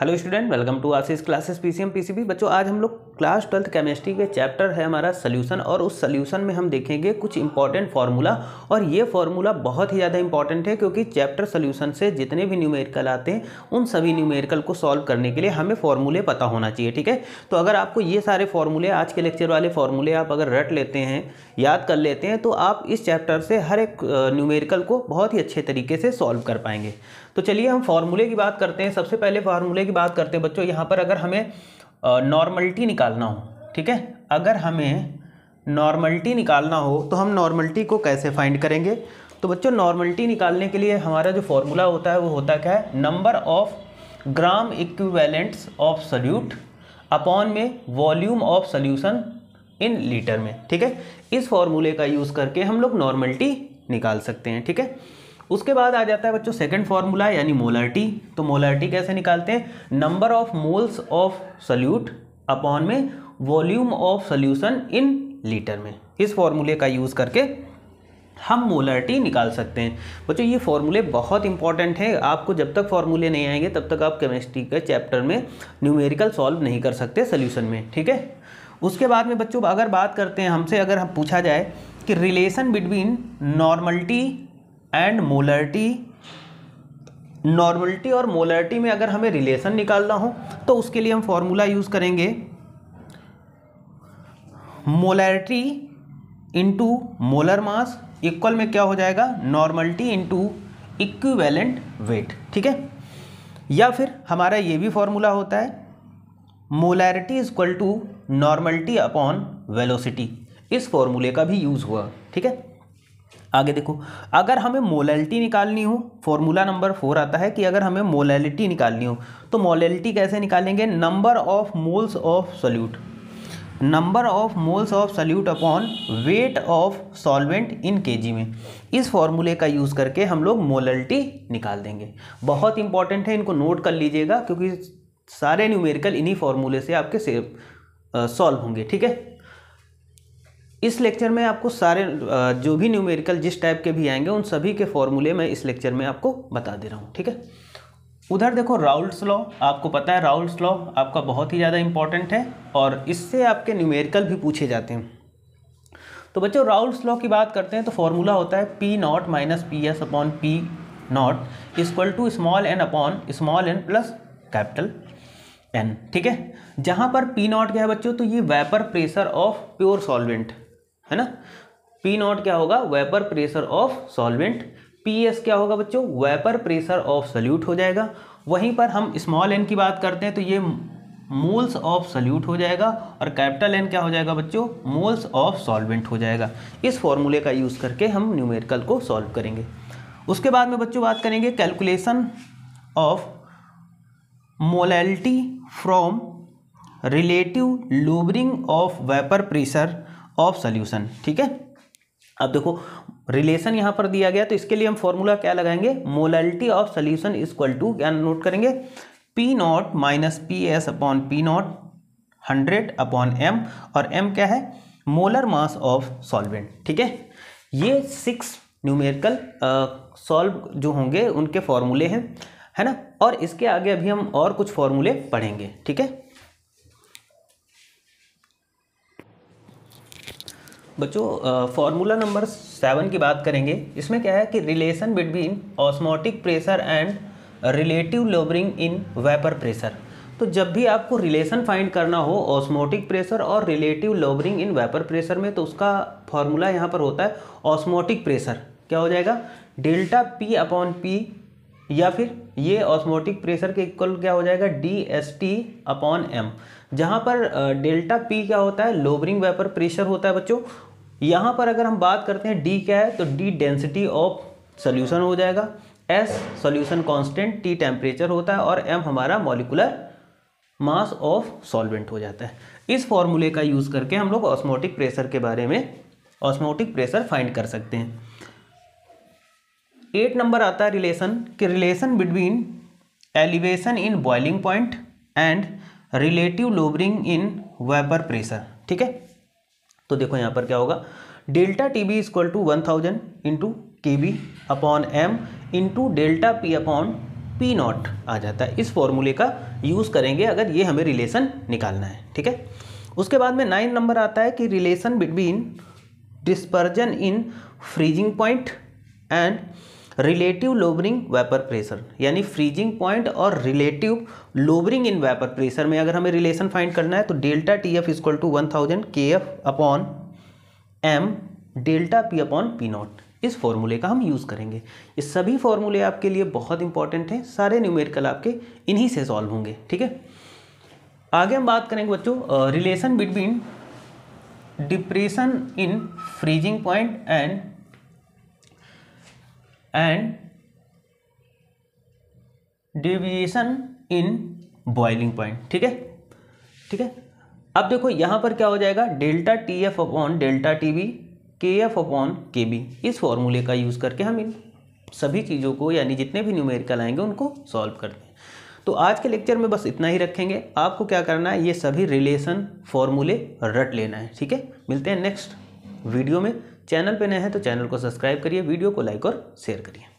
hello student welcome to Ashish classes PCM PCB बच्चों आज हम लोग क्लास ट्वेल्थ केमिस्ट्री के चैप्टर है हमारा सोल्यूशन और उस सोल्यूशन में हम देखेंगे कुछ इंपॉर्टेंट फार्मूला और ये फार्मूला बहुत ही ज़्यादा इंपॉर्टेंट है क्योंकि चैप्टर सोल्यूशन से जितने भी न्यूमेरिकल आते हैं उन सभी न्यूमेरिकल को सॉल्व करने के लिए हमें फॉर्मूले पता होना चाहिए ठीक है तो अगर आपको ये सारे फॉर्मूले आज के लेक्चर वाले फार्मूले आप अगर रट लेते हैं याद कर लेते हैं तो आप इस चैप्टर से हर एक न्यूमेरिकल को बहुत ही अच्छे तरीके से सॉल्व कर पाएंगे तो चलिए हम फार्मूले की बात करते हैं सबसे पहले फार्मूले की बात करते हैं बच्चों यहाँ पर अगर हमें नॉर्मलिटी निकालना हो ठीक है अगर हमें नॉर्मलिटी निकालना हो तो हम नॉर्मलिटी को कैसे फाइंड करेंगे तो बच्चों नॉर्मलिटी निकालने के लिए हमारा जो फॉर्मूला होता है वो होता क्या है number of gram equivalents of solute upon में volume of solution in litre में ठीक है इस फॉर्मूले का यूज़ करके हम लोग नॉर्मलिटी निकाल सकते हैं ठीक है उसके बाद आ जाता है बच्चों सेकंड फॉर्मूला यानी मोलार्टी तो मोलर्टी कैसे निकालते हैं number of moles of solute upon में volume of solution in litre में इस फॉर्मूले का यूज़ करके हम मोलर्टी निकाल सकते हैं बच्चों ये फॉर्मूले बहुत इंपॉर्टेंट हैं आपको जब तक फॉर्मूले नहीं आएंगे तब तक आप केमिस्ट्री के चैप्टर में न्यूमेरिकल सॉल्व नहीं कर सकते सोल्यूशन में ठीक है उसके बाद में बच्चों अगर बात करते हैं हमसे अगर हम पूछा जाए कि relation between normality and molarity normality और मोलरिटी में अगर हमें रिलेशन निकालना हो तो उसके लिए हम फॉर्मूला यूज़ करेंगे molarity into molar mass equal में क्या हो जाएगा नॉर्मलिटी इंटू इक्विवेलेंट वेट ठीक है या फिर हमारा ये भी फॉर्मूला होता है molarity is equal to normality upon velocity इस फॉर्मूले का भी यूज़ हुआ ठीक है आगे देखो अगर हमें मोलैलिटी निकालनी हो फॉर्मूला नंबर फोर आता है कि अगर हमें मोलैलिटी निकालनी हो तो मोलैलिटी कैसे निकालेंगे number of moles of solute number of moles of solute upon weight of solvent in KG में इस फॉर्मूले का यूज़ करके हम लोग मोलैलिटी निकाल देंगे बहुत इंपॉर्टेंट है इनको नोट कर लीजिएगा क्योंकि सारे न्यूमेरिकल इन्हीं फॉर्मूले से आपके सेव सॉल्व होंगे ठीक है इस लेक्चर में आपको सारे जो भी न्यूमेरिकल जिस टाइप के भी आएंगे उन सभी के फॉर्मूले मैं इस लेक्चर में आपको बता दे रहा हूँ ठीक है उधर देखो राउल्स लॉ आपको पता है राउल्स लॉ आपका बहुत ही ज़्यादा इंपॉर्टेंट है और इससे आपके न्यूमेरिकल भी पूछे जाते हैं तो बच्चों राउल्स लॉ की बात करते हैं तो फॉर्मूला होता है P naught minus P S upon P naught is equal to small N upon small N plus capital N ठीक है जहाँ पर पी नॉट क्या है बच्चों तो ये vapour pressure of pure solvent है ना पी नॉट क्या होगा vapour pressure of solvent P S क्या होगा बच्चों वेपर प्रेशर ऑफ सल्यूट हो जाएगा वहीं पर हम स्मॉल एन की बात करते हैं तो ये मोल्स ऑफ सल्यूट हो जाएगा और कैपिटल एन क्या हो जाएगा बच्चों मोल्स ऑफ सॉल्वेंट हो जाएगा इस फॉर्मूले का यूज़ करके हम न्यूमेरिकल को सॉल्व करेंगे उसके बाद में बच्चों बात करेंगे calculation of molality from relative lowering of vapour pressure of solution ठीक है अब देखो रिलेशन यहाँ पर दिया गया तो इसके लिए हम फॉर्मूला क्या लगाएंगे molality of solution equal to क्या नोट करेंगे P naught minus P S upon P naught hundred upon M और एम क्या है मोलर मास ऑफ सॉल्वेंट ठीक है ये सिक्स न्यूमेरिकल सॉल्व जो होंगे उनके फॉर्मूले हैं है ना और इसके आगे अभी हम और कुछ फॉर्मूले पढ़ेंगे ठीक है बच्चों फार्मूला नंबर सेवन की बात करेंगे इसमें क्या है कि relation between osmotic pressure and relative lowering in vapour pressure तो जब भी आपको रिलेशन फाइंड करना हो ऑस्मोटिक प्रेशर और relative lowering in vapour pressure में तो उसका फॉर्मूला यहाँ पर होता है ऑस्मोटिक प्रेशर क्या हो जाएगा डेल्टा पी अपॉन पी या फिर ये ऑस्मोटिक प्रेशर के इक्वल क्या हो जाएगा D S T upon M जहाँ पर डेल्टा पी क्या होता है लोबरिंग वेपर प्रेशर होता है बच्चों यहाँ पर अगर हम बात करते हैं डी क्या है तो डी डेंसिटी ऑफ सोल्यूशन हो जाएगा S solution constant T temperature होता है और एम हमारा मॉलिकुलर मास ऑफ सॉल्वेंट हो जाता है इस फॉर्मूले का यूज़ करके हम लोग ऑस्मोटिक प्रेशर के बारे में ऑस्मोटिक प्रेशर फाइंड कर सकते हैं एट नंबर आता है रिलेशन कि relation between elevation in boiling point and relative lowering in vapour pressure ठीक है तो देखो यहाँ पर क्या होगा delta T B is equal to one thousand into K B upon M into delta P upon P naught आ जाता है इस फॉर्मूले का यूज़ करेंगे अगर ये हमें रिलेशन निकालना है ठीक है उसके बाद में नाइन नंबर आता है कि relation between depression in freezing point and relative lowering vapour pressure यानी फ्रीजिंग पॉइंट और relative lowering in vapour pressure में अगर हमें रिलेशन फाइंड करना है तो delta T F is equal to one thousand K F upon M delta P upon P naught इस फॉर्मूले का हम यूज़ करेंगे ये सभी फॉर्मूले आपके लिए बहुत इंपॉर्टेंट हैं सारे न्यूमेरिकल आपके इन्हीं से सॉल्व होंगे ठीक है आगे हम बात करेंगे बच्चों relation between depression in freezing point and and deviation in boiling point ठीक है ठीक है अब देखो यहां पर क्या हो जाएगा delta T F upon delta T B K F upon K B इस फॉर्मूले का यूज़ करके हम इन सभी चीज़ों को यानी जितने भी न्यूमेरिकल आएंगे उनको सॉल्व करते हैं तो आज के लेक्चर में बस इतना ही रखेंगे आपको क्या करना है ये सभी रिलेशन फॉर्मूले रट लेना है ठीक है मिलते हैं नेक्स्ट वीडियो में चैनल पर नए हैं तो चैनल को सब्सक्राइब करिए वीडियो को लाइक और शेयर करिए